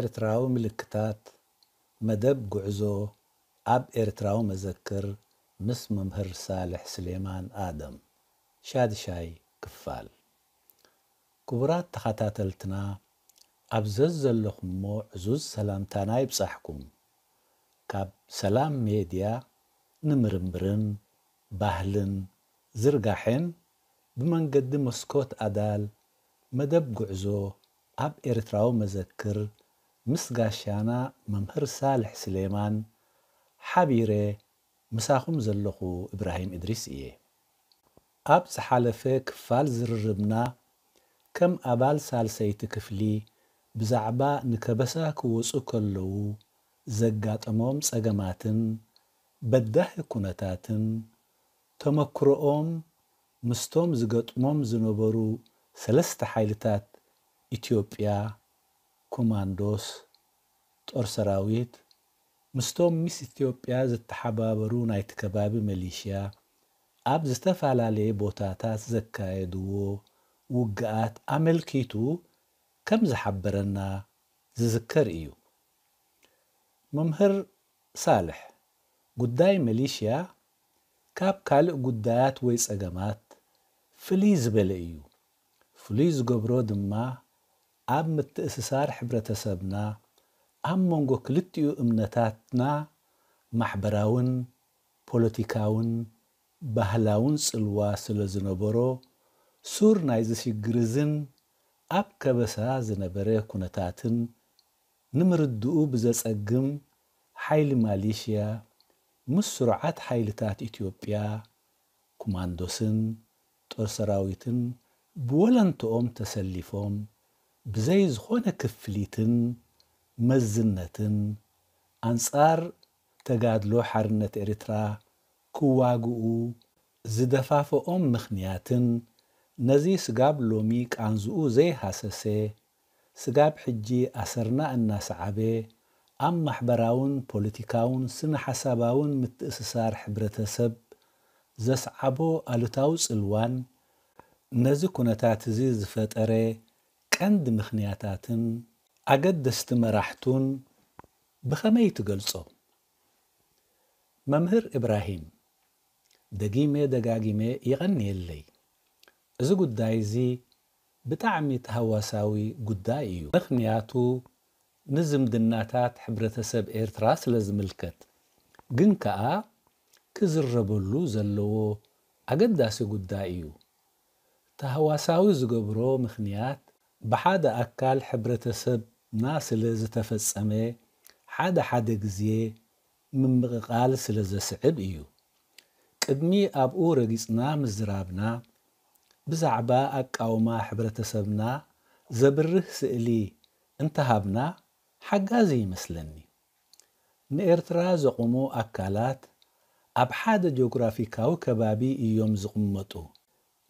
ኤርትራዊ ምልክታት መደብ ጉዕዞ ኣብ ኤርትራዊ መዘክር ምስ መምህር ሳልሕ ስሌማን ኣደም ሻድሻይ ክፋል ክቡራት ተኸታተልትና ኣብ ዘዝ ዘለኹም እሞ ዕዙዝ ሰላምታና ይብፃሕኩም ካብ ሰላም ሜድያ ንምርምርን ባህልን ዝርጋሕን ብመንገዲ መስኮት ኣዳል መደብ ጉዕዞ ኣብ ኤርትራዊ መዘክር ምስ ጋሻና መምህር ሳልሕ ስሌማን ሓቢረ ምሳኹም ዘለኹ እብራሂም እድሪስ እየ ኣብ ዝሓለፈ ክፋል ዝርርብና ከም ኣባል ሳልሰይቲ ክፍሊ ብዛዕባ ንከበሳ ክወፁ ከለዉ ዘጋጠሞም ፀገማትን በዳሂ ኩነታትን ተመክሮኦም ምስቶም ዝገጥሞም ዝነበሩ ሰለስተ ሓይልታት ኢትዮጵያ ኮማንዶስ ጦር ሰራዊት ምስቶም ምስ ኢትዮጵያ ዝተሓባበሩ ናይቲ ከባቢ መሊሽያ ኣብ ዝተፈላለየ ቦታታት ዘካየድዎ ውግኣት ኣመልኪቱ ከም ዝሓበረና ዝዝከር እዩ መምህር ሳልሕ ጉዳይ መሊሽያ ካብ ካልእ ጉዳያት ወይ ፀገማት ፍልይ ዝበለ እዩ ፍሉይ ዝገብሮ ድማ ኣብ ምትእስሳር ሕብረተሰብና ኣብ መንጎ ክልቲኡ እምነታትና ማሕበራውን ፖለቲካውን ባህላውን ጽልዋ ስለ ዝነበሮ ሱር ናይ ዝሽግርዝን ኣብ ከበሳ ዝነበረ ኩነታትን ንምርድኡ ብዘፀግም ሓይሊ ማሌሽያ ምስ ስሩዓት ሓይልታት ኢትዮጵያ ኩማንዶስን ጦር ሰራዊትን ብወለንቶኦም ተሰሊፎም ብዘይ ዝኾነ ክፍሊትን መዝነትን ኣንጻር ተጋድሎ ሓርነት ኤርትራ ክዋግኡ ዝደፋፍኦም ምኽንያትን ነዚ ስጋብ ሎሚ ቃንዝኡ ዘይሃሰሰ ስጋብ ሕጂ ኣሰርና እናሰዓበ ኣብ ማሕበራውን ፖለቲካውን ስነ ሓሳባውን ምትእስሳር ሕብረተሰብ ዘስዓቦ ኣሉታዊ ጽልዋን ነዚ ኩነታት እዚ ዝፈጠረ ቀንዲ ምኽንያታትን ኣገደስቲ መራሕቱን ብኸመይ ትገልጾ መምህር እብራሂም ደጊሜ ደጋጊሜ ይቐኒየለይ እዚ ጉዳይ እዚ ብጣዕሚ ተሃዋሳዊ ጉዳይ እዩ ምኽንያቱ ንዝምድናታት ሕብረተሰብ ኤርትራ ስለ ዝምልከት ግን ከኣ ክዝረበሉ ዘለዎ ኣገዳሲ ጉዳይ እዩ ተሃዋሳዊ ዝገብሮ ምኽንያት ብሓደ ኣካል ሕብረተሰብ ና ስለ ዝተፈጸመ ሓደ ሓደ ግዜ ምምቕቓል ስለ ዘስዕብ እዩ ቅድሚ ኣብኡ ረጊፅና ምዝራብና ብዛዕባ ኣቃውማ ሕብረተሰብና ዘብርህ ስእሊ እንተሃብና ሓጋዚ ይመስለኒ ንኤርትራ ዘቑሙ ኣካላት ኣብ ሓደ ጂኦግራፊካዊ ከባቢ እዮም ዝቕመጡ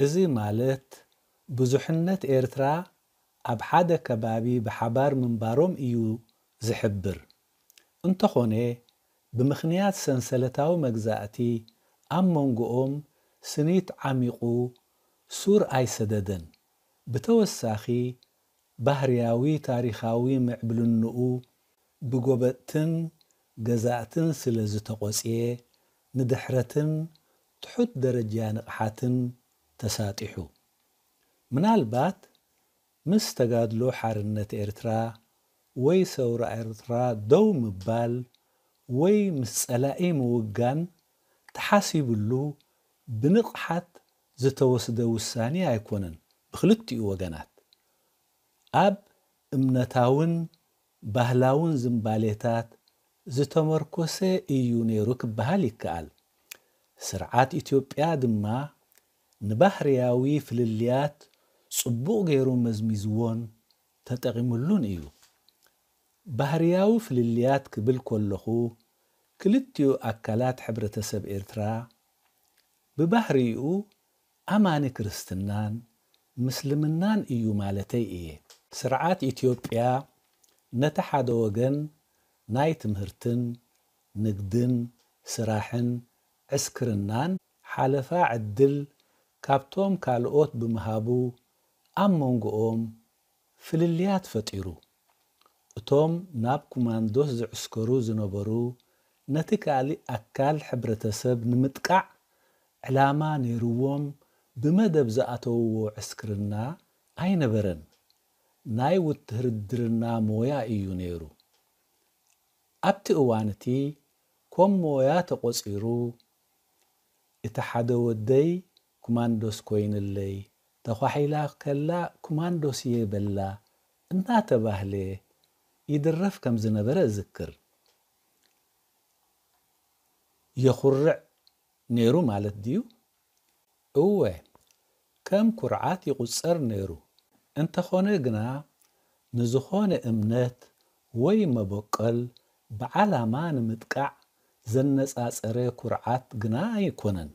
እዚ ማለት ብዙሕነት ኤርትራ ኣብ ሓደ ከባቢ ብሓባር ምንባሮም እዩ ዝሕብር እንተኾነ ብምኽንያት ሰንሰለታዊ መግዛእቲ ኣብ መንጎኦም ስኒት ዓሚቑ ሱር ኣይሰደደን ብተወሳኺ ባህርያዊ ታሪኻዊ ምዕብልንኡ ብጎበእትን ገዛእትን ስለ ዝተቖጽየ ንድሕረትን ትሑት ደረጃ ንቕሓትን ተሳጢሑ ምናልባት ምስ ተጋድሎ ሓርነት ኤርትራ ወይ ሰውራ ኤርትራ ደው ምባል ወይ ምስ ጸላኢ ምውጋን ተሓሲብሉ ብንቕሓት ዝተወስደ ውሳኔ ኣይኮነን ብክልቲኡ ወገናት ኣብ እምነታውን ባህላውን ዝምባሌታት ዝተመርኮሰ እዩ ነይሩ ክበሃል ይከኣል ስርዓት ኢትዮጵያ ድማ ንባህርያዊ ፍልልያት ጽቡቕ ገይሩ መዝሚዝዎን ተጠቒሙሉን እዩ ባህርያዊ ፍልልያት ክብል ከለኹ ክልቲኡ ኣካላት ሕብረተሰብ ኤርትራ ብባህርኡ ኣማኒ ክርስትናን ምስልምናን እዩ ማለተይ እየ ስርዓት ኢትዮጵያ ነቲ ሓደ ወገን ናይ ትምህርትን ንግድን ስራሕን ዕስክርናን ሓለፋ ዕድል ካብቶም ካልኦት ብምሃቡ ኣብ መንጎኦም ፍልልያት ፈጢሩ እቶም ናብ ኩማንዶስ ዝዕስከሩ ዝነበሩ ነቲ ካልእ ኣካል ሕብረተሰብ ንምጥቃዕ ዕላማ ነይርዎም ብመደብ ዝኣተውዎ ዕስክርና ኣይነበረን ናይ ውትህርድርና ሞያ እዩ ነይሩ ኣብቲ እዋን እቲ ከም ሞያ ተቆፂሩ እቲ ሓደ ወደይ ኩማንዶስ ኮይኑለይ ተኳሒላ ከላ ኩማንዶስ እየ በላ እናተባህለ ይድረፍ ከም ዝነበረ እዝክር የኩርዕ ነይሩ ማለት ድዩ እወ ከም ኩርዓት ይቁፀር ነይሩ እንተኾነ ግና ንዝኾነ እምነት ወይ መበቀል ብዓላማ ንምጥቃዕ ዘነፃፀረ ኩርዓት ግና ኣይኮነን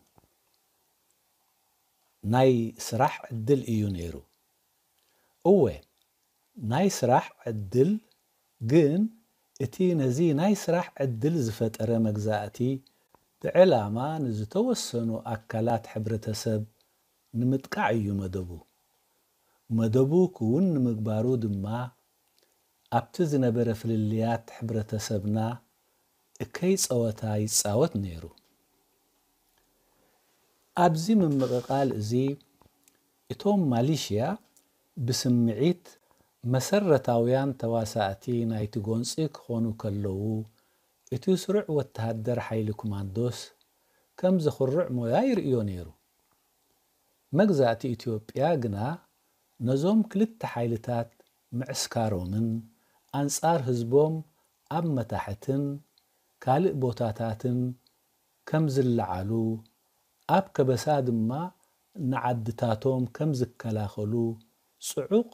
ناي سرح عدل إيو نيرو أوى ناي سرح عدل جن إتي نزي ناي سرح عدل زفت أرامك زاعتي ما نزي توسنو أكالات حبرة سب نمتقع إيو مدبو مدبو كون نمقبارو دما أبتزنا برفل الليات حبرة سبنا إكيس أوتا يساوت نيرو ኣብዚ ምምቕቓል እዚ እቶም ማሊሽያ ብስምዒት መሰረታውያን ተዋሳእቲ ናይቲ ጎንፂ ክኾኑ ከለዉ እቲ ስሩዕ ወተሃደር ሓይሊ ኮማንዶስ ከም ዘኹርዕ ሞያ ይርእዮ ነይሩ መግዛእቲ ኢትዮጵያ ግና ነዞም ክልተ ሓይልታት ምዕስካሮምን ኣንጻር ህዝቦም ኣብ መታሕትን ካልእ ቦታታትን ከም ዝለዓሉ ኣብ ከበሳ ድማ ንዓድታቶም ከም ዝከላኸሉ ጽዑቕ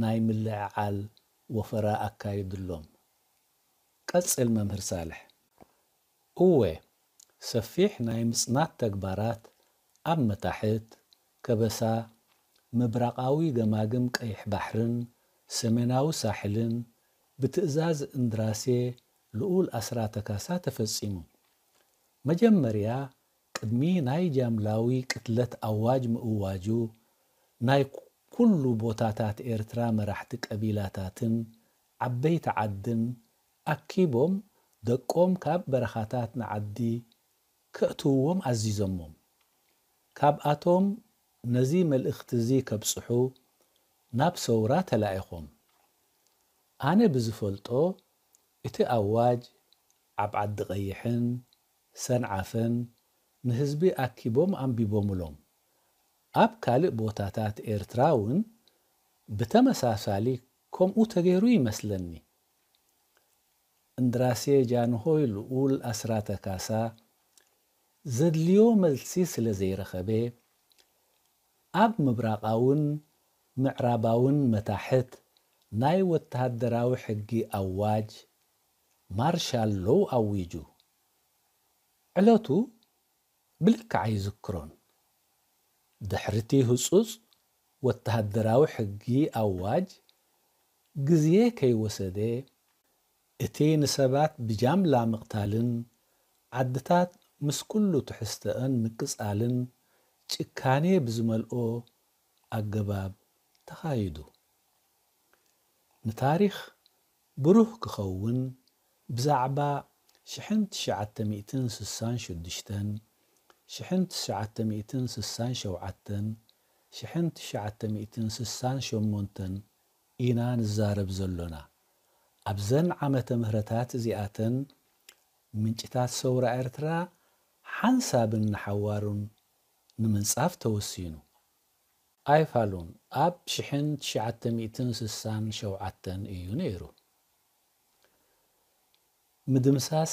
ናይ ምልዕዓል ወፈራ ኣካይድሎም ቀጽል መምህር ሳልሕ እወ ሰፊሕ ናይ ምጽናት ተግባራት ኣብ መታሕት ከበሳ ምብራቓዊ ገማግም ቀይሕ ባሕርን ሰሜናዊ ሳሕልን ብትእዛዝ እንድራሴ ልኡል ኣስራተ ካሳ ተፈጺሙ መጀመርያ ቅድሚ ናይ ጃምላዊ ቅትለት ኣዋጅ ምእዋጁ ናይ ኩሉ ቦታታት ኤርትራ መራሕቲ ቀቢላታትን ዓበይቲ ዓድን ኣኪቦም ደቆም ካብ በረኻታት ንዓዲ ክእትውዎም ኣዚዞሞም ካብኣቶም ነዚ መልእኽቲ እዚ ከብፅሑ ናብ ሰውራ ተላኢኾም ኣነ ብዝፈልጦ እቲ ኣዋጅ ዓብ ዓዲ ቀይሕን ሰንዓፍን ንህዝቢ ኣኪቦም ኣንቢቦምሎም ኣብ ካልእ ቦታታት ኤርትራ እውን ብተመሳሳሊ ከምኡ ተገይሩ ይመስለኒ እንድራሴ ጃንሆይ ልኡል ኣስራተ ካሳ ዘድልዮ መልሲ ስለ ዘይረኸበ ኣብ ምብራቃውን ምዕራባውን መታሕት ናይ ወተሃደራዊ ሕጊ ኣዋጅ ማርሻል ሎው ኣዊጁ ዕለቱ ብልክዕ ይዝክሮን ድሕርቲ ህጹጽ ወተሃደራዊ ሕጊ ኣዋጅ ግዜ ከይወሰደ እቲ ንሰባት ብጃምላ ምቕታልን ዓድታት ምስ ኩሉ ትሕዝትአን ምቅጻልን ጭካኔ ብዝመልኦ ኣገባብ ተኻይዱ ንታሪኽ ብሩህ ክኸውን ብዛዕባ 1966 ሽሕን ትሽዓተ ሚእትን ስሳን ኢና ንዛረብ ዘሎና ኣብዘን ዓመተ ምህረታት እዚኣተን ምንጭታት ሰውራ ኤርትራ ሓንሳብን ንሓዋሩን ንምንጻፍ ተወሲኑ ኣይፋሉን ኣብ 1967 እዩ ነይሩ ምድምሳስ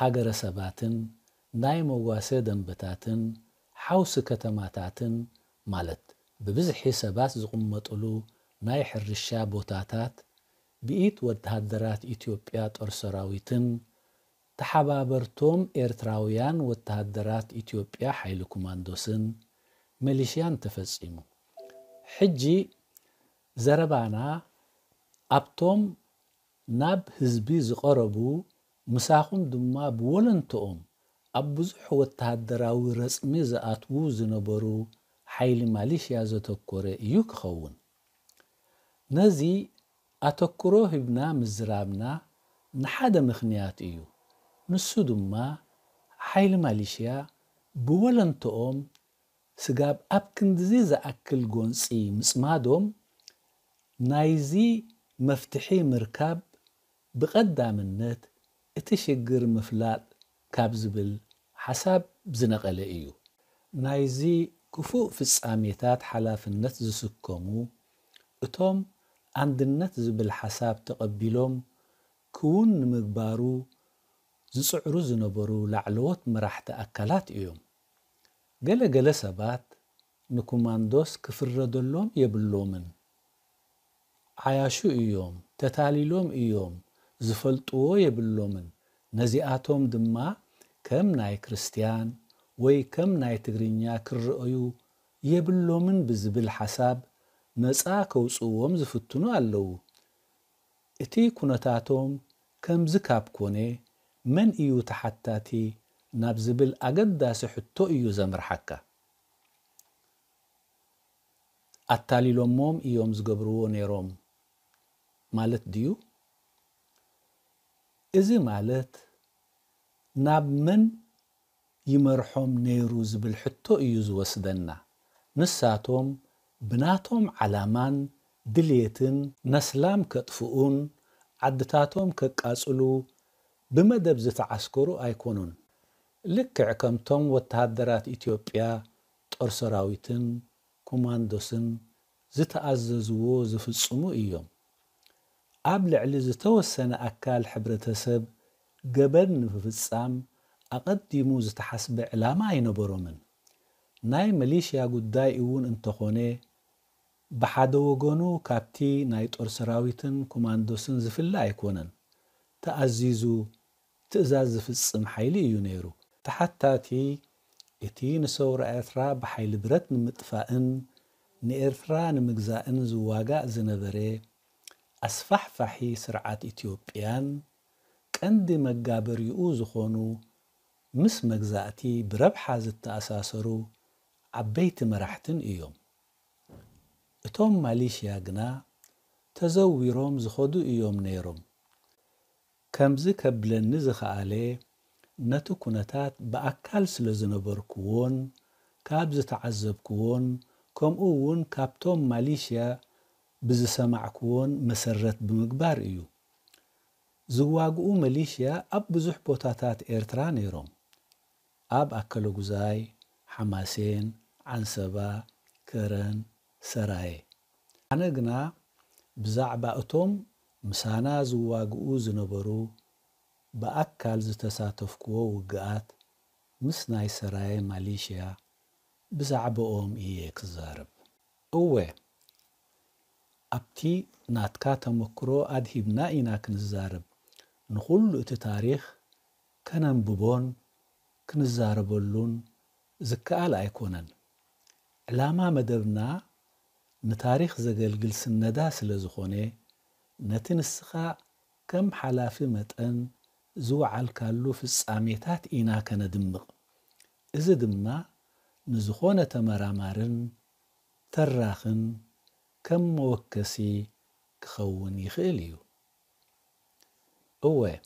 ሃገረ ሰባትን ናይ መዋሰ ደንበታትን ሓውሲ ከተማታትን ማለት ብብዝሒ ሰባት ዝቕመጥሉ ናይ ሕርሻ ቦታታት ብኢት ወተሃደራት ኢትዮጵያ ጦር ሰራዊትን ተሓባበርቶም ኤርትራውያን ወተሃደራት ኢትዮጵያ ሓይሊ ኮማንዶስን መሊሽያን ተፈጺሙ ሕጂ ዘረባና ኣብቶም ናብ ህዝቢ ዝቐረቡ ምሳኹም ድማ ብወለንቶኦም ኣብ ብዙሕ ወተሃደራዊ ረፅሚ ዝኣትዉ ዝነበሩ ሓይሊ ማሌሽያ ዘተኮረ እዩ ክኸውን ነዚ ኣተክሮ ሂብና ምዝራብና ንሓደ ምኽንያት እዩ ንሱ ድማ ሓይሊ ማሌሽያ ብወለንቶኦም ስጋብ ኣብ ክንዲዚ ዝኣክል ጎንፂ ምፅማዶም ናይዚ መፍትሒ ምርካብ ብቐዳምነት እቲ ሽግር ምፍላጥ ካብ ዝብል حساب زنقل ايو نايزي كفو في الساميتات حلا في النتز سكومو اتوم عند النتز بالحساب تقبلوم كون مقبارو زسعرو زنبرو لعلوت مراح اكلات ايوم قلا قلا سبات نكوماندوس كفر دلوم يبلومن عياشو ايوم تتاليلوم ايوم زفلتوو يبلومن نزياتهم دماء ከም ናይ ክርስትያን ወይ ከም ናይ ትግርኛ ክረአዩ የብሎምን ብዝብል ሓሳብ ነፃ ከውፅዎም ዝፍትኑ ኣለዉ እቲ ኩነታቶም ከምዚ ካብ ኮነ መን እዩ ተሓታቲ ናብ ዝብል ኣገዳሲ ሕቶ እዩ ዘምርሓካ ኣታሊሎሞም እዮም ዝገብርዎ ነይሮም ማለት ድዩ እዚ ማለት ናብ መን ይመርሖም ነይሩ ዝብል ሕቶ እዩ ዝወስደና ንሳቶም ብናቶም ዓላማን ድልየትን ነስላም ከጥፍኡን ዓድታቶም ከቃጽሉ ብመደብ ዝተዓስከሩ ኣይኮኑን ልክዕ ከምቶም ወተሃደራት ኢትዮጵያ ጦር ሰራዊትን ኮማንዶስን ዝተኣዘዝዎ ዝፍጽሙ እዮም ኣብ ልዕሊ ዝተወሰነ ኣካል ሕብረተሰብ ገበን ንምፍጻም ኣቐዲሙ ዝተሓስበ ዕላማ ኣይነበሮምን ናይ መሊሽያ ጉዳይ እውን እንተኾነ ብሓደ ወገኑ ካብቲ ናይ ጦር ሰራዊትን ኮማንዶስን ዝፍለ ኣይኮነን ተኣዚዙ ትእዛዝ ዝፍጽም ሓይሊ እዩ ነይሩ ተሓታቲ እቲ ንሰውሪ ኤርትራ ብሓይሊ ብረት ንምጥፋእን ንኤርትራ ንምግዛእን ዝዋጋእ ዝነበረ ኣስፋሕፋሒ ስርዓት ኢትዮጵያን ቀንዲ መጋበሪኡ ዝኾኑ ምስ መግዛእቲ ብረብሓ ዝተኣሳሰሩ ዓበይቲ መራሕትን እዮም እቶም ማሌሽያ ግና ተዘዊሮም ዝኸዱ እዮም ነይሮም ከምዚ ከብለኒ ዝኸኣለ ነቲ ኩነታት ብኣካል ስለ ዝነበርክዎን ካብ ዝተዓዘብክዎን ከምኡ እውን ካብቶም ማሌሽያ ብዝሰማዕክዎን መሰረት ብምግባር እዩ ዝዋግኡ መሊሽያ ኣብ ብዙሕ ቦታታት ኤርትራ ነይሮም ኣብ ጉዛይ ሓማሴን ዓንሰባ ከረን ሰራየ ኣነ ግና ብዛዕባ እቶም ምሳና ዝዋግኡ ዝነበሩ ብኣካል ዝተሳተፍክዎ ውግኣት ምስ ናይ ሰራየ ማሌሽያ ብዛዕባኦም እየ ክዛርብ እወ ኣብቲ ናትካ ተመክሮ ኣድሂብና ኢና ክንዛርብ ንኹሉ እቲ ታሪኽ ከነንብቦን ክንዛረበሉን ዝከኣል ኣይኮነን ዕላማ መደብና ንታሪኽ ዘገልግል ስነዳ ስለ ዝኾነ ነቲ ንስኻ ከም ሓላፊ መጠን ዝውዓልካሉ ፍጻሜታት ኢና ከነድምቕ እዚ ድማ ንዝኾነ ተመራማርን ተራኽን ከም መወከሲ ክኸውን ይኽእል እዩ أوى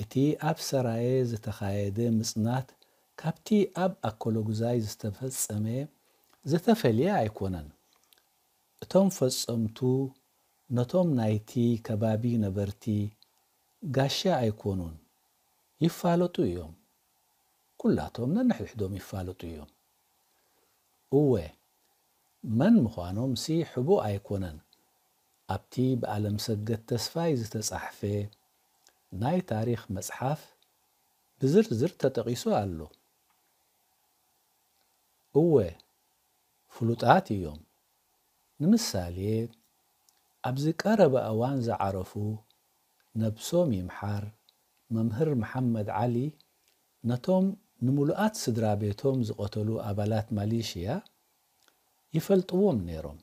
إتي أب سرائز تخايد مصنات كابتي أب أكولوك زاي زتفلس أمي زتفليا يكونن توم فلس نايتي كبابي نبرتي غاشا يكونون يفالوتو يوم كلاتهم ننحل حدوم يفالوتو يوم أوى من مخانوم سي حبو أيكونن أبتي بألم سجد تسفايز تسحفي ناي تاريخ مصحف بزر زر تتقيسو ألو أوه فلوطات يوم نمسالي أبزك أربا أوان زعرفو نبسوم يمحار ممهر محمد علي نتوم نمولوات صدرا بيتوم زقتلو ابالات ماليشيا يفلطوهم نيرهم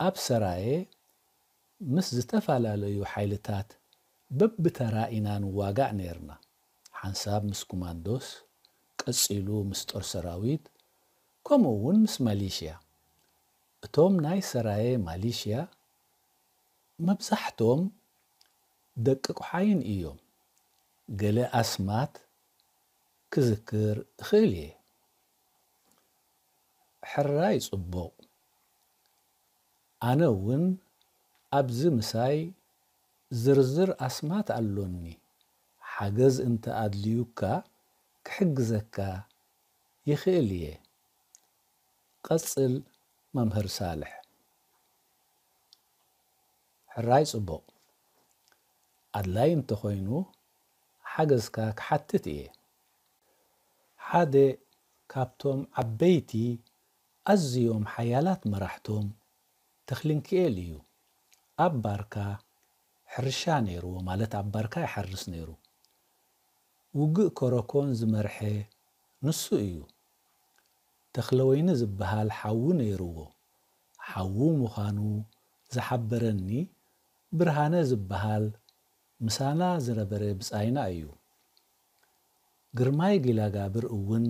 أبسرائي مس زتفالا ليو حيلتات በብተራኢና ንዋጋዕ ነይርና ሓንሳብ ምስ ኩማንዶስ ቀፂሉ ምስ ጦር ሰራዊት ከምኡ እውን ምስ ማሊሽያ እቶም ናይ ሰራየ ማሊሽያ መብዛሕትኦም ደቂ ቁሓይን እዮም ገለ ኣስማት ክዝክር እኽእል እየ ሕራይ ጽቡቕ ኣነ እውን ኣብዚ ምሳይ ዝርዝር ኣስማት ኣሎኒ ሓገዝ እንተ ኣድልዩካ ክሕግዘካ ይኽእል እየ ቀጽል መምህር ሳልሕ ሕራይ ጽቡቕ ኣድላይ እንተ ኮይኑ ሓገዝካ ክሓትት እየ ሓደ ካብቶም ዓበይቲ ኣዝዮም ሓያላት መራሕቶም ተኽልንክኤል እዩ ኣብ ባርካ ሕርሻ ነይርዎ ማለት ኣባርካ ይሓርስ ነይሩ ውግእ ኮረኮን ዝመርሐ ንሱ እዩ ተኽለ ወይኒ ዝበሃል ሓዊ ነይርዎ ሓዊ ምዃኑ ዝሓበረኒ ብርሃነ ዝበሃል ምሳና ዝነበረ ብጻይና እዩ ግርማይ ጊላጋብር እውን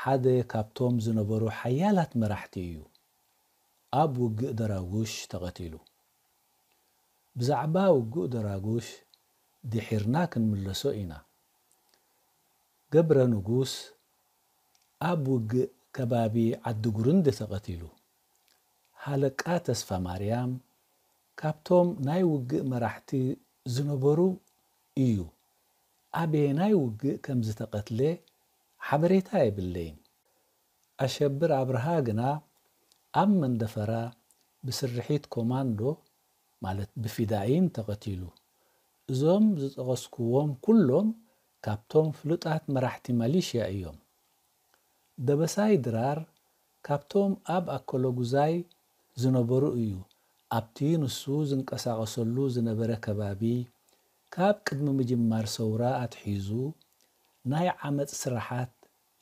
ሓደ ካብቶም ዝነበሩ ሓያላት መራሕቲ እዩ ኣብ ውግእ ደራጉሽ ተቐቲሉ ብዛዕባ ውጉእ ደራጉሽ ድሒርና ክንምለሶ ኢና ገብረ ንጉስ ኣብ ውግእ ከባቢ ዓዲጉርን ጉርንዲ ተቐቲሉ ሃለቃ ተስፋ ማርያም ካብቶም ናይ ውግእ መራሕቲ ዝነበሩ እዩ ናይ ውግእ ከም ዝተቐትለ ሓበሬታ የብለይን ኣሸብር ኣብርሃ ግና ኣብ መንደፈራ ብስርሒት ኮማንዶ ማለት ብፊዳኢን ተቐቲሉ እዞም ዝጠቐስክዎም ኩሎም ካብቶም ፍሉጣት መራሕቲ መሊሽያ እዮም ደበሳይ ድራር ካብቶም ኣብ ኣከሎጉዛይ ዝነበሩ እዩ ኣብቲ ንሱ ዝንቀሳቐሰሉ ዝነበረ ከባቢ ካብ ቅድሚ ምጅማር ሰውራ ኣትሒዙ ናይ ዓመፅ ስራሓት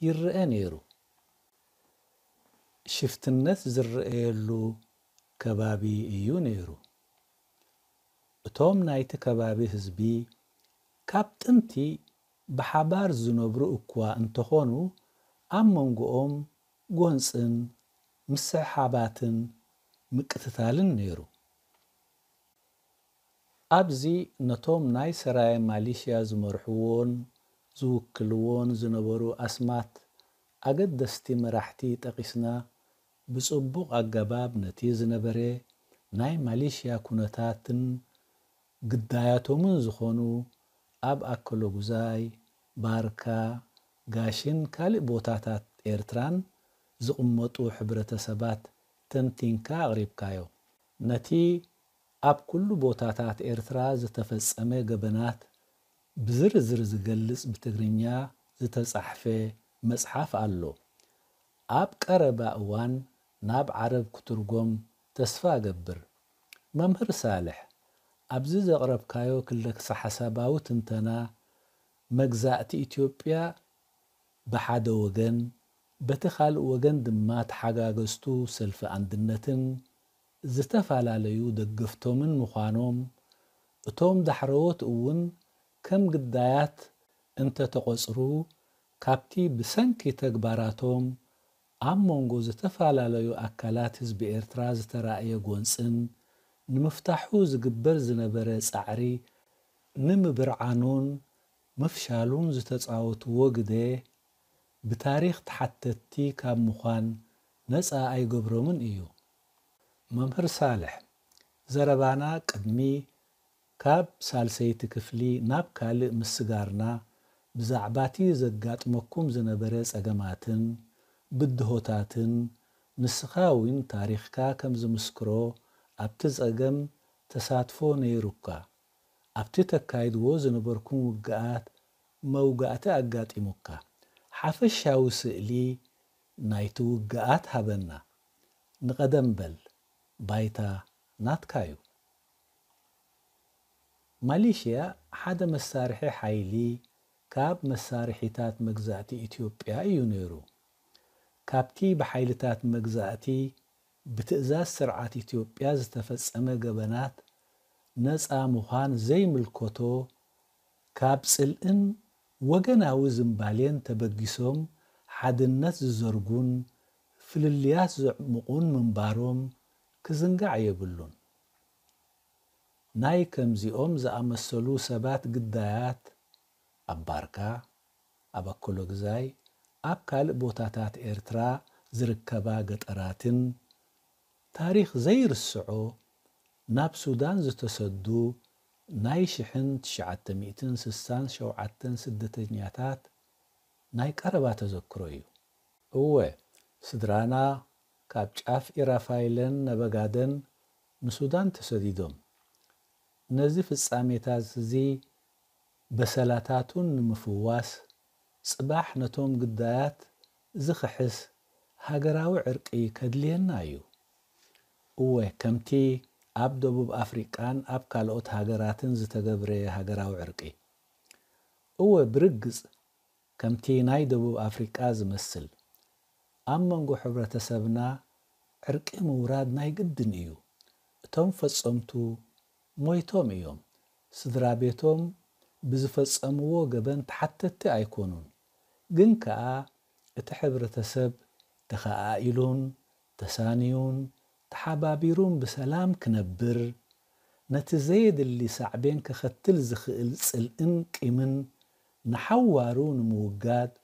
ይርአ ነይሩ ሽፍትነት ዝርአየሉ ከባቢ እዩ ነይሩ እቶም ናይቲ ከባቢ ህዝቢ ካብ ጥንቲ ብሓባር ዝነብሩ እኳ እንተኾኑ ኣብ መንጎኦም ጎንፅን ምስሕሓባትን ምቅትታልን ነይሩ ኣብዚ ነቶም ናይ ሰራይ ማሌሽያ ዝመርሕዎን ዝውክልዎን ዝነበሩ ኣስማት ኣገደስቲ መራሕቲ ጠቒስና ብፅቡቕ ኣገባብ ነቲ ዝነበረ ናይ ማሌሽያ ኩነታትን ግዳያቶምን ዝኾኑ ኣብ ኣከሎ ጉዛይ ባርካ ጋሽን ካልእ ቦታታት ኤርትራን ዝቕመጡ ሕብረተሰባት ተንቲንካ ኣቕሪብካዮ ነቲ ኣብ ኩሉ ቦታታት ኤርትራ ዝተፈጸመ ገበናት ብዝርዝር ዝገልጽ ብትግርኛ ዝተፃሕፈ መፅሓፍ ኣሎ ኣብ ቀረባ እዋን ናብ ዓረብ ክትርጎም ተስፋ ገብር መምህር ሳልሕ ኣብዚ ዘቕረብካዮ ክልክሳ ሓሳባዊ ትንተና መግዛእቲ ኢትዮጵያ ብሓደ ወገን በቲ ካልእ ወገን ድማ ተሓጋገዝቱ ሰልፊ ኣንድነትን ዝተፈላለዩ ደገፍቶምን ምዃኖም እቶም ዳሕረዎት እውን ከም ግዳያት እንተተቖፅሩ ካብቲ ብሰንኪ ተግባራቶም ኣብ መንጎ ዝተፈላለዩ ኣካላት ህዝቢ ኤርትራ ዝተራእየ ጎንፅን ንምፍታሑ ዝግበር ዝነበረ ጻዕሪ ንምብርዓኑን ምፍሻሉን ዝተጻወትዎ ግደ ብታሪክ ተሓተቲ ካብ ምዃን ነፃ ኣይገብሮምን እዩ መምህር ሳልሕ ዘረባና ቅድሚ ካብ ሳልሰይቲ ክፍሊ ናብ ካልእ ምስጋርና ብዛዕባ እቲ ዘጋጥመኩም ዝነበረ ጸገማትን ብድሆታትን ንስኻ እውን ታሪክካ ከም ዝምስክሮ ابتی زعم تصادفو نیروکا ابتی تکاید وزن برکم وقعت موقعت اجات ایمکا حفش شوس لی نایت وقعت هبنا نقدم بل بایتا ناتکایو ماليشيا حدا مسارحي حيلي كاب مسارحي تات مقزاتي إثيوبيا يونيرو كابتي بحيلتات مقزاتي ብትእዛዝ ስርዓት ኢትዮጵያ ዝተፈጸመ ገበናት ነፃ ምዃን ዘይምልከቶ ካብ ጽልእን ወገናዊ ዝምባሌን ተበጊሶም ሓድነት ዝዘርጉን ፍልልያት ዘዕምቑን ምንባሮም ክዝንጋዕ የብሉን ናይ ከምዚኦም ዝኣመሰሉ ሰባት ግዳያት ኣብ ባርካ ኣብ ኣኮሎ ግዛይ ኣብ ካልእ ቦታታት ኤርትራ ዝርከባ ገጠራትን تاريخ زير السعو ناب سودان زتسدو ناي شحن تشعتن مئتن سستان شوعتن سدتنياتات ناي قربا تذكرو እዩ እወ ስድራና ካብ ጫፍ ኢራፋይለን ነበጋደን ንሱዳን ተሰዲዶም ነዚ ፍጻሜታት እዚ በሰላታቱን ንምፍዋስ ፅባሕ ነቶም ግዳያት ዝኽሕስ ሃገራዊ ዕርቂ ከድልየና እዩ እወ ከምቲ ኣብ ደቡብ ኣፍሪቃን ኣብ ካልኦት ሃገራትን ዝተገብረ ሃገራዊ ዕርቂ እወ ብርግፅ ከምቲ ናይ ደቡብ ኣፍሪቃ ዝመስል ኣብ መንጎ ሕብረተሰብና ዕርቂ ምውራድ ናይ ግድን እዩ እቶም ፈፀምቱ ሞይቶም እዮም ስድራ ቤቶም ብዝፈፀምዎ ገበን ተሓተቲ ኣይኮኑን ግን ከዓ እቲ ሕብረተሰብ ተኸኣኢሉን ተሳንዩን تحبابيرون بسلام كنبر نتزيد اللي سعبين كختل زخل سلئن قيمن نحوارون موقات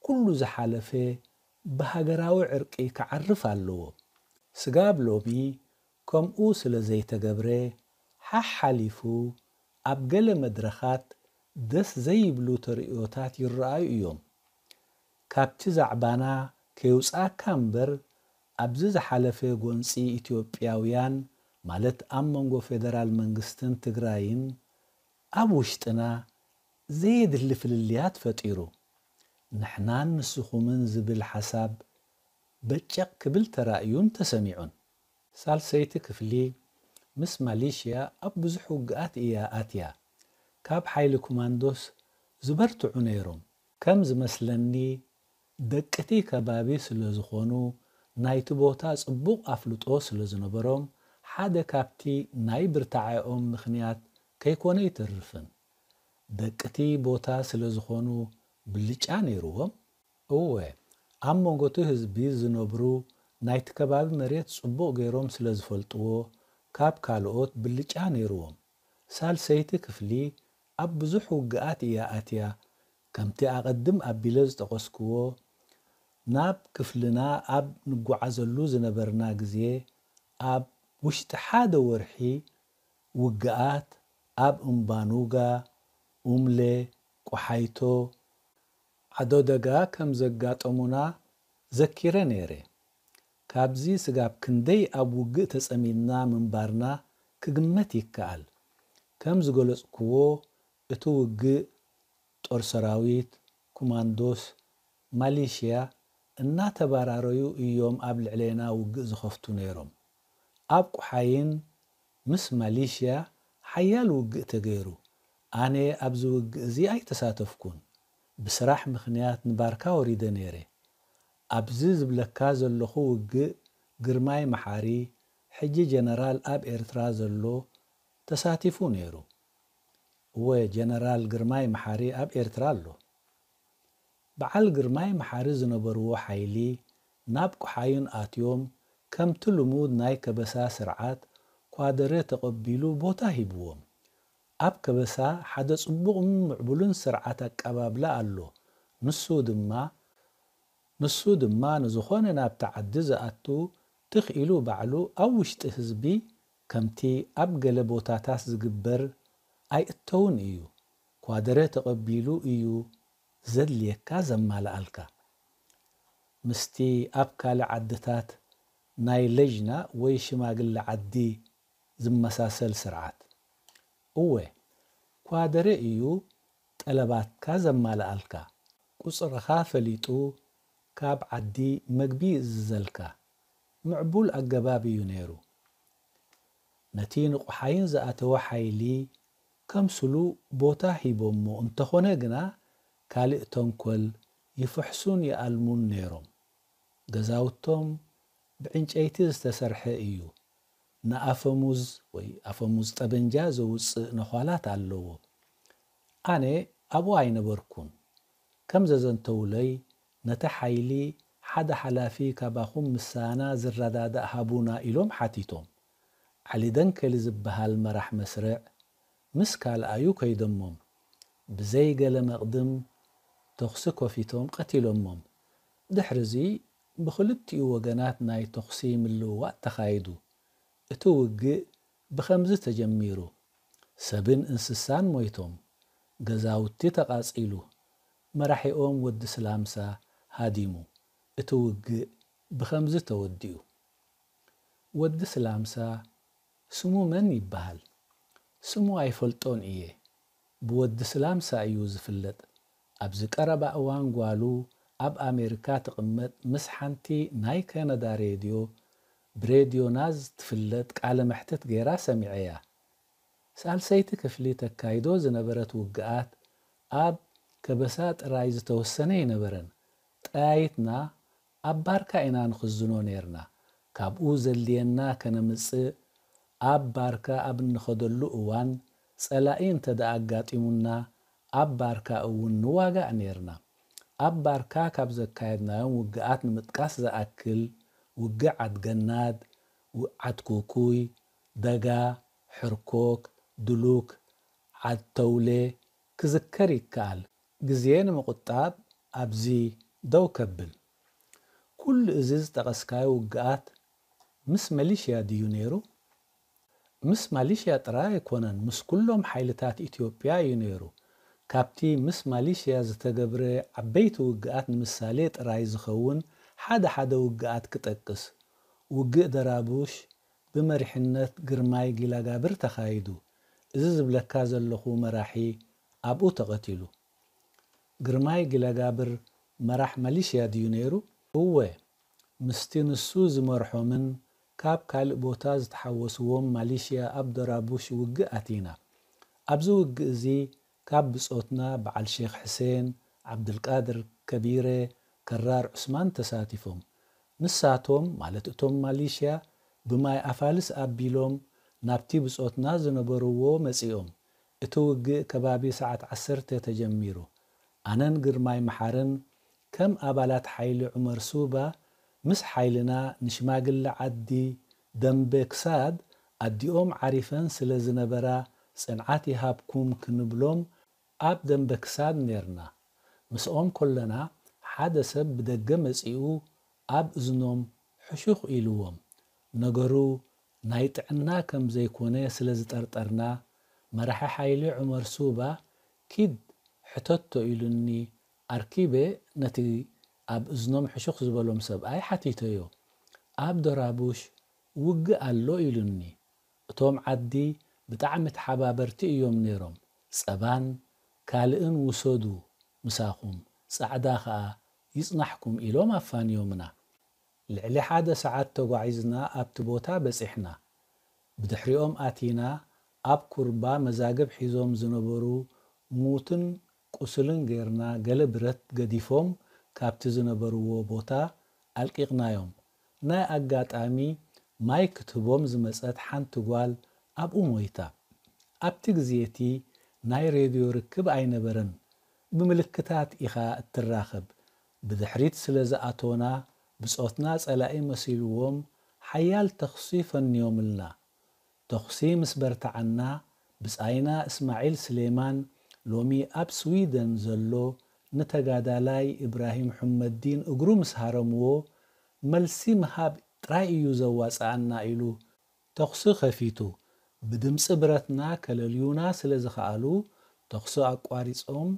كل زحالفه بهاقراوي عرقي كعرف اللو سقاب لوبي كم اوس لزيتا قبري ححاليفو ابقل مدرخات دس زي بلو ترئيوتات يرأيو يوم كابتز بانا كيوس اكامبر ኣብዚ ዝሓለፈ ጎንፂ ኢትዮጵያውያን ማለት ኣብ መንጎ ፌደራል መንግስትን ትግራይን ኣብ ውሽጥና ዘየድሊ ፍልልያት ፈጢሩ ንሕናን ንስኹምን ዝብል ሓሳብ በጨቕ ክብል ተራእዩን ተሰሚዑን ሳልሰይቲ ክፍሊ ምስ ማሌሽያ ኣብ ብዙሕ ውግኣት እያ ኣትያ ካብ ሓይሊ ኮማንዶስ ዝበርትዑ ነይሮም ከም ዝመስለኒ ደቅቲ ከባቢ ስለ ዝኾኑ ናይቲ ቦታ ፅቡቕ ኣፍልጦ ስለ ዝነበሮም ሓደ ካብቲ ናይ ብርታዓኦም ምኽንያት ከይኮነ ይትርፍን ደቅቲ ቦታ ስለ ዝኾኑ ብልጫ ነይርዎም እወ ኣብ መንጎቲ ህዝቢ ዝነብሩ ናይቲ ከባቢ መሬት ፅቡቕ ገይሮም ስለ ዝፈልጥዎ ካብ ካልኦት ብልጫ ነይርዎም ሳልሰይቲ ክፍሊ ኣብ ብዙሕ ውግኣት እያ ኣትያ ከምቲ ኣቐድም ኣቢለ ዝጠቐስክዎ ናብ ክፍልና ኣብ ንጓዓዘሉ ዝነበርና ግዜ ኣብ ውሽጢ ሓደ ወርሒ ውግኣት ኣብ እምባኑጋ ኡምሌ ቆሓይቶ ደጋ ከም ዘጋጠሙና ዘኪረ ነይረ ካብዚ ስጋብ ክንደይ ኣብ ውግእ ተፀሚድና ምንባርና ክግመት ይከኣል ከም ዝገለፅክዎ እቲ ውግእ ጦር ሰራዊት ኩማንዶስ ማሌሽያ እናተባራረዩ እዮም ኣብ ልዕለና ውግእ ዝኸፍቱ ነይሮም ኣብ ቁሓይን ምስ ማሌሽያ ሓያል ውግእ ተገይሩ ኣነ ኣብዚ ውግእ እዚ ኣይተሳተፍኩን ብስራሕ ምኽንያት ንባርካ ወሪደ ነይረ ኣብዚ ዝብለካ ዘለኹ ውግእ ግርማይ መሓሪ ሕጂ ጀነራል ኣብ ኤርትራ ዘሎ ተሳቲፉ ነይሩ እወ ጀነራል ግርማይ መሓሪ ኣብ ኤርትራ ኣሎ በዓል ግርማይ መሓሪ ዝነበርዎ ሓይሊ ናብ ቁሓይን ኣትዮም ከምቲ ልሙድ ናይ ከበሳ ስርዓት ኳደረ ተቐቢሉ ቦታ ሂብዎም ኣብ ከበሳ ሓደ ጽቡቕን ምዕቡልን ስርዓት ኣቀባብላ ኣሎ ንሱ ድማ ንሱ ድማ ንዝኾነ ናብቲ ዓዲ ዝኣቱ ትኽ ኢሉ ባዕሉ ኣብ ውሽጢ ህዝቢ ከምቲ ኣብ ገለ ቦታታት ዝግበር ኣይእተውን እዩ ኳደረ ተቐቢሉ እዩ كازم زدليكا ألكا مستي أبكى لعدتات ناي لجنة ويشماق لعدي زمساسل سرعات اوه قادر ايو تلبات كازم مال الكا قصر خافليتو كاب عدي مقبي الزلكا معبول اقباب يونيرو نتين قحاين زاتو حيلي كم سلو بوتا هيبومو انتخونه ካልእ ተንኰል ይፍሕሱን ይኣልሙን ነይሮም ገዛውቶም ብዕንጨይቲ ዝተሰርሐ እዩ ንኣፈሙዝ ወይ ኣፈሙዝ ጠበንጃ ዘውፅእ ነዃላት ኣለዎ ኣነ ኣብኡ ኣይነበርኩን ከም ዘዘንተውለይ ነቲ ሓይሊ ሓደ ሓላፊ ካባኹም ምሳና ዝረዳዳእ ሃቡና ኢሎም ሓቲቶም ዓሊ ደንከል ዝበሃል መራሕ መስርዕ ምስ ካልኣዩ ከይደሞም ብዘይ ገለ መቕድም ተኽሲ ከፊቶም ቀቲሎሞም ድሕሪ እዚ ብክልቲኡ ወገናት ናይ ተኽሲ ምልውዋጥ ተኻይዱ እቲ ውግእ ብከምዚ ተጀሚሩ ሰብን እንስሳን ሞይቶም ገዛውቲ ተቓፂሉ መራሒኦም ወዲ ስላምሳ ሃዲሙ እቲ ውግእ ብከምዚ ተወዲኡ ወዲ ስላምሳ ስሙ መን ይበሃል ስሙ ኣይፈልጦን እየ ብወዲ ስላምሳ እዩ ዝፍለጥ ኣብዚ ቀረባ እዋን ጓሉ ኣብ ኣሜሪካ ትቕመጥ ምስ ሓንቲ ናይ ካናዳ ሬድዮ ብሬድዮ ናዝ ትፍለጥ ቃለ መሕተት ገይራ ሰሚዐ እያ ሳልሰይቲ ክፍሊ ተካይዶ ዝነበረት ውግኣት ኣብ ከበሳ ጥራይ ዝተወሰነ ይነበረን ጠያይትና ኣብ ባርካ ኢና ንኽዝኖ ነርና ካብኡ ዘድልየና ከነምፅእ ኣብ ባርካ ኣብ እንኸደሉ እዋን ጸላኢ እንተ ደኣ ኣጋጢሙና ኣብ ባርካ እውን ንዋጋእ ነርና ኣብ ባርካ ካብ ዘካየድናዮም ውግኣት ንምጥቃስ ዝኣክል ውግእ ዓድገናድ ዓድኩኩይ ደጋ ሕርኮክ ድሉክ ዓድተውሌ ክዝከር ይከኣል ግዜ ንምቁጣብ ኣብዚ ደው ከብል ኩሉ እዚ ዝጠቐስካዮ ውግኣት ምስ መሊሽያ ድዩ ነይሩ ምስ ማሊሽያ ጥራይ ኣይኮነን ምስ ኩሎም ሓይልታት ኢትዮጵያ እዩ ነይሩ ካብቲ ምስ ማሌሽያ ዝተገብረ ዓበይቲ ውግኣት ንምሳሌ ጥራይ ዝኸውን ሓደ ሓደ ውግኣት ክጠቅስ ውግእ ደራቡሽ ብመሪሕነት ግርማይ ጊላጋብር ተኻይዱ እዚ ዝብለካ ዘለኹ መራሒ ኣብኡ ተቐቲሉ ግርማይ ጊላጋብር መራሕ ማሌሽያ ድዩ ነይሩ እወ ምስቲ ንሱ ዝመርሖምን ካብ ካልእ ቦታ ዝተሓወስዎም ማሌሽያ ኣብ ደራቡሽ ውግእ ኣቲና ኣብዚ ውግእ እዚ ካብ ብፆትና በዓል ሼክ ሕሴን ዓብድልቃድር ከቢረ ከራር ዑስማን ተሳቲፎም ንሳቶም ማለት እቶም ማሌሽያ ብማይ ኣፋልስ ኣቢሎም ናብቲ ብፆትና ዝነበርዎ መጺኦም እቲ ውግእ ከባቢ ሰዓት 10 ተጀሚሩ ኣነን ግርማይ መሓርን ከም ኣባላት ሓይሊ ዑመር ሱባ ምስ ሓይልና ንሽማግለ ዓዲ ደንበ ክሳድ ኣዲኦም ዓሪፈን ስለ ዝነበራ ፅንዓት ይሃብኩም ክንብሎም ኣብ ደንበ ክሳድ ነርና ምስኦም ከለና ሓደ ሰብ ብደገ መጺኡ ኣብ እዝኖም ሕሹኽ ኢልዎም ነገሩ ናይ ጥዕና ከም ዘይኮነ ስለ ዝጠርጠርና መራሒ ሓይሊ ዑመር ሱባ ኪድ ሕተቶ ኢሉኒ ኣርኪቤ ነቲ ኣብ እዝኖም ሕሹኽ ዝበሎም ሰብኣይ ሓቲተዮ ኣብ ዶራቡሽ ውግእ ኣሎ ኢሉኒ እቶም ዓዲ ብጣዕሚ ተሓባበርቲ እዮም ነይሮም ጸባን ካልእን ውሰዱ ምሳኹም ፃዕዳ ከዓ ይፅናሕኩም ኢሎም ኣፋንዮምና ልዕሊ ሓደ ሰዓት ተጓዒዝና ኣብቲ ቦታ በፂሕና ብድሕሪኦም ኣቲና ኣብ ኩርባ መዛግብ ሒዞም ዝነበሩ ሙትን ቁስልን ገይርና ገለ ብረት ገዲፎም ካብቲ ዝነበርዎ ቦታ ኣልቂቕናዮም ናይ ኣጋጣሚ ማይ ክትህቦም ዝመፀት ሓንቲ ጓል ኣብኡ ሞይታ ኣብቲ ግዜ እቲ ناي راديو ركب عين برن بملكتات إخا التراخب بذحريت سلزة أتونا بس ناس على أي مسيل ووم حيال تخصيفا نيوملنا تخصيم سبرت عنا بس أينا إسماعيل سليمان لومي أب سويدن زلو لاي إبراهيم حمد الدين أقروم سهرمو ملسي مهاب ترايو زواس عنا إلو تخصي خفيتو ብድምፂ ብረትና ከለልዩና ስለ ዝኽኣሉ ተኽሶ ኣቋሪፆም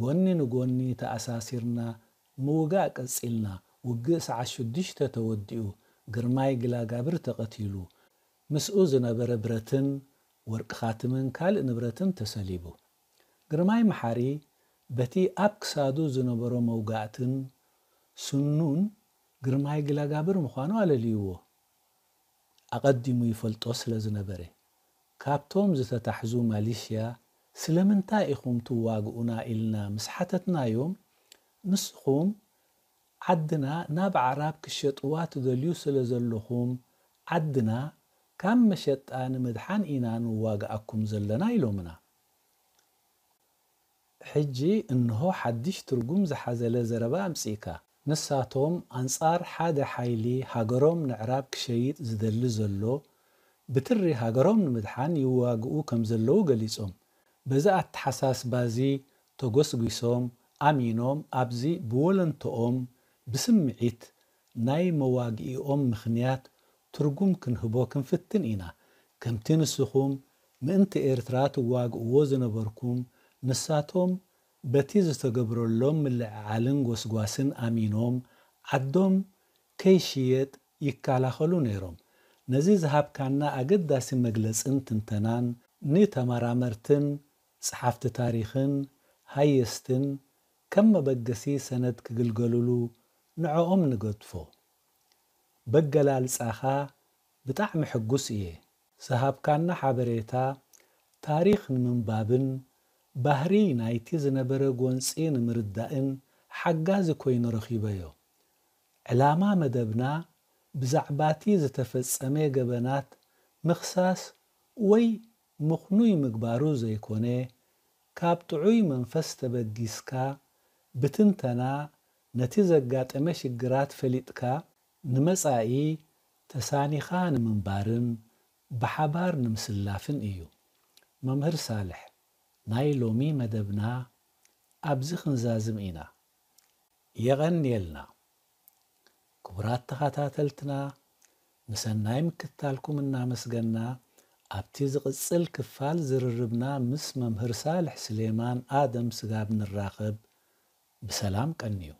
ጎኒ ንጎኒ ተኣሳሲርና ምውጋእ ቀፂልና ውግእ ሰዓት ሽዱሽተ ተወዲኡ ግርማይ ግላጋብር ተቐቲሉ ምስኡ ዝነበረ ብረትን ወርቂ ኻትምን ካልእ ንብረትን ተሰሊቡ ግርማይ መሓሪ በቲ ኣብ ክሳዱ ዝነበሮ መውጋእትን ስኑን ግርማይ ግላጋብር ምዃኑ ኣለልይዎ ኣቐዲሙ ይፈልጦ ስለ ዝነበረ كابتوم زتا تحزو ماليشيا سلمن تايخوم تواقونا إلنا مسحتتنا يوم نسخوم عدنا ناب عراب كشيت قوات دليو سلزلوخوم عدنا كام مشيت آن إنا نواق أكم زلنا يلومنا حجي إنهو حدش ترقوم زحزل زربا أمسيكا نساتوم أنصار حاد حيلي هاقروم نعراب كشيت زدل زلو ብትሪ ሃገሮም ንምድሓን ይዋግኡ ከም ዘለዉ ገሊፆም በዚ ኣተሓሳስባ እዚ ተጎስጒሶም ኣሚኖም ኣብዚ ብወለንቶኦም ብስምዒት ናይ መዋግኢኦም ምኽንያት ትርጉም ክንህቦ ክንፍትን ኢና ከምቲ ንስኹም ምእንቲ ኤርትራ ትዋግእዎ ዝነበርኩም ንሳቶም በቲ ዝተገብረሎም ምልዕዓልን ጎስጓስን ኣሚኖም ዓዶም ከይሽየጥ ይከላኸሉ ነይሮም ነዚ ዝሃብካና ኣገዳሲ መግለፅን ትንተናን ንተመራመርትን ፀሓፍቲ ታሪኽን ሃየስትን ከም መበገሲ ሰነድ ክግልገልሉ ንዕኦም ንገድፎ በገላልፃኻ ብጣዕሚ ሕጉስ እየ ዝሃብካና ሓበሬታ ታሪኽ ንምንባብን ባህሪ ናይቲ ዝነበረ ጎንፂ ንምርዳእን ሓጋዚ ኮይኑ ረኺበዮ ዕላማ መደብና ብዛዕባእቲ ዝተፈጸመ ገበናት ምኽሳስ ወይ ምኽኑይ ምግባሩ ዘይኮነ ካብ ጥዑይ መንፈስ ተበጊስካ ብትንተና ነቲ ዘጋጠመ ሽግራት ፈሊጥካ ንመጻኢ ተሳኒኻ ንምንባርን ብሓባር ንምስላፍን እዩ መምህር ሳልሕ ናይ ሎሚ መደብና ኣብዚ ክንዛዝም ኢና የቐንየልና ክቡራት ተኸታተልትና ንሰናይ ምክታልኩም እናመስገና ኣብቲ ዝቕፅል ክፋል ዝርርብና ምስ መምህር ሳልሕ ስሌማን ኣደም ስጋብ ንራኸብ ብሰላም ቀኒዩ